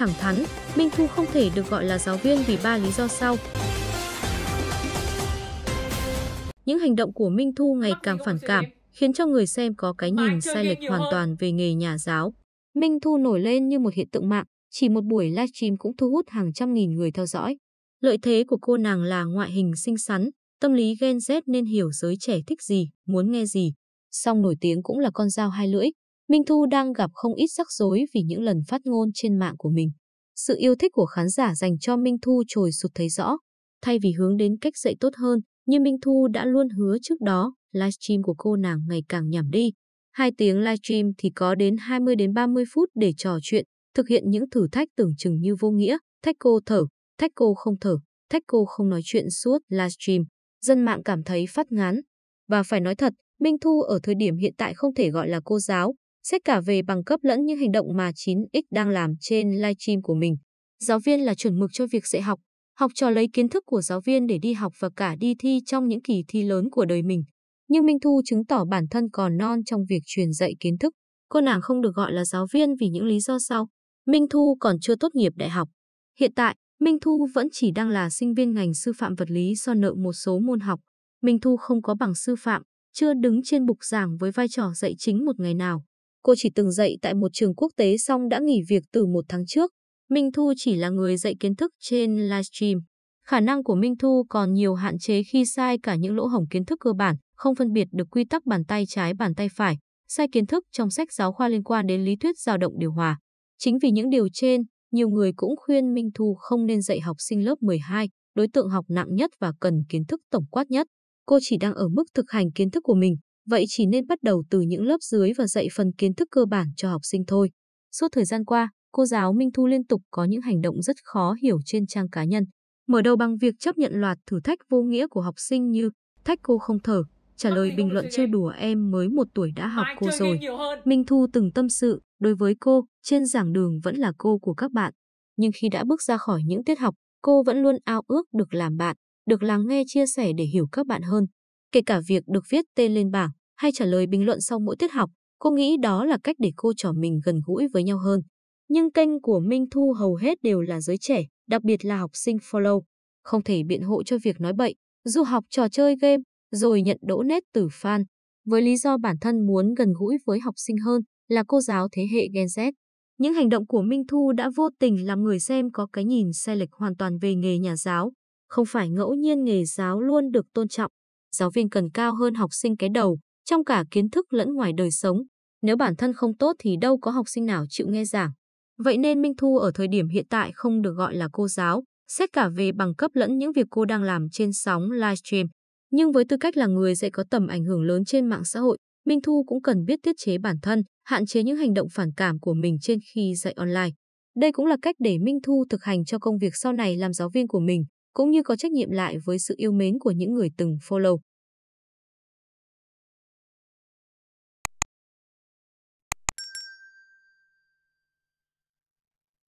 Thẳng thắn, Minh Thu không thể được gọi là giáo viên vì ba lý do sau. Những hành động của Minh Thu ngày càng phản cảm, khiến cho người xem có cái nhìn sai lệch hoàn toàn về nghề nhà giáo. Minh Thu nổi lên như một hiện tượng mạng, chỉ một buổi livestream cũng thu hút hàng trăm nghìn người theo dõi. Lợi thế của cô nàng là ngoại hình xinh xắn, tâm lý ghen Z nên hiểu giới trẻ thích gì, muốn nghe gì. Song nổi tiếng cũng là con dao hai lưỡi, Minh Thu đang gặp không ít rắc rối vì những lần phát ngôn trên mạng của mình. Sự yêu thích của khán giả dành cho Minh Thu trồi sụt thấy rõ. Thay vì hướng đến cách dạy tốt hơn, như Minh Thu đã luôn hứa trước đó, livestream của cô nàng ngày càng nhảm đi. Hai tiếng livestream thì có đến 20 đến 30 phút để trò chuyện, thực hiện những thử thách tưởng chừng như vô nghĩa, thách cô thở, thách cô không thở, thách cô không nói chuyện suốt livestream. Dân mạng cảm thấy phát ngán. Và phải nói thật, Minh Thu ở thời điểm hiện tại không thể gọi là cô giáo, xét cả về bằng cấp lẫn những hành động mà 9X đang làm trên livestream của mình. Giáo viên là chuẩn mực cho việc dạy học, học trò lấy kiến thức của giáo viên để đi học và cả đi thi trong những kỳ thi lớn của đời mình. Nhưng Minh Thu chứng tỏ bản thân còn non trong việc truyền dạy kiến thức. Cô nàng không được gọi là giáo viên vì những lý do sau. Minh Thu còn chưa tốt nghiệp đại học. Hiện tại, Minh Thu vẫn chỉ đang là sinh viên ngành sư phạm vật lý do nợ một số môn học. Minh Thu không có bằng sư phạm, chưa đứng trên bục giảng với vai trò dạy chính một ngày nào. Cô chỉ từng dạy tại một trường quốc tế xong đã nghỉ việc từ một tháng trước. Minh Thu chỉ là người dạy kiến thức trên livestream. Khả năng của Minh Thu còn nhiều hạn chế khi sai cả những lỗ hổng kiến thức cơ bản, không phân biệt được quy tắc bàn tay trái bàn tay phải, sai kiến thức trong sách giáo khoa liên quan đến lý thuyết dao động điều hòa. Chính vì những điều trên, nhiều người cũng khuyên Minh Thu không nên dạy học sinh lớp 12, đối tượng học nặng nhất và cần kiến thức tổng quát nhất. Cô chỉ đang ở mức thực hành kiến thức của mình, vậy chỉ nên bắt đầu từ những lớp dưới và dạy phần kiến thức cơ bản cho học sinh thôi. Suốt thời gian qua, cô giáo Minh Thu liên tục có những hành động rất khó hiểu trên trang cá nhân. Mở đầu bằng việc chấp nhận loạt thử thách vô nghĩa của học sinh như thách cô không thở, trả lời bình luận chơi đùa em mới một tuổi đã học cô rồi. Minh Thu từng tâm sự, đối với cô, trên giảng đường vẫn là cô của các bạn. Nhưng khi đã bước ra khỏi những tiết học, cô vẫn luôn ao ước được làm bạn, được lắng nghe chia sẻ để hiểu các bạn hơn. Kể cả việc được viết tên lên bảng, hay trả lời bình luận sau mỗi tiết học, cô nghĩ đó là cách để cô trò mình gần gũi với nhau hơn. Nhưng kênh của Minh Thu hầu hết đều là giới trẻ, đặc biệt là học sinh follow. Không thể biện hộ cho việc nói bậy, du học trò chơi game, rồi nhận đỗ nét từ fan. Với lý do bản thân muốn gần gũi với học sinh hơn là cô giáo thế hệ Gen Z. Những hành động của Minh Thu đã vô tình làm người xem có cái nhìn sai lệch hoàn toàn về nghề nhà giáo. Không phải ngẫu nhiên nghề giáo luôn được tôn trọng. Giáo viên cần cao hơn học sinh cái đầu, trong cả kiến thức lẫn ngoài đời sống. Nếu bản thân không tốt thì đâu có học sinh nào chịu nghe giảng. Vậy nên Minh Thu ở thời điểm hiện tại không được gọi là cô giáo, xét cả về bằng cấp lẫn những việc cô đang làm trên sóng livestream. Nhưng với tư cách là người dạy có tầm ảnh hưởng lớn trên mạng xã hội, Minh Thu cũng cần biết tiết chế bản thân, hạn chế những hành động phản cảm của mình trên khi dạy online. Đây cũng là cách để Minh Thu thực hành cho công việc sau này làm giáo viên của mình, cũng như có trách nhiệm lại với sự yêu mến của những người từng follow.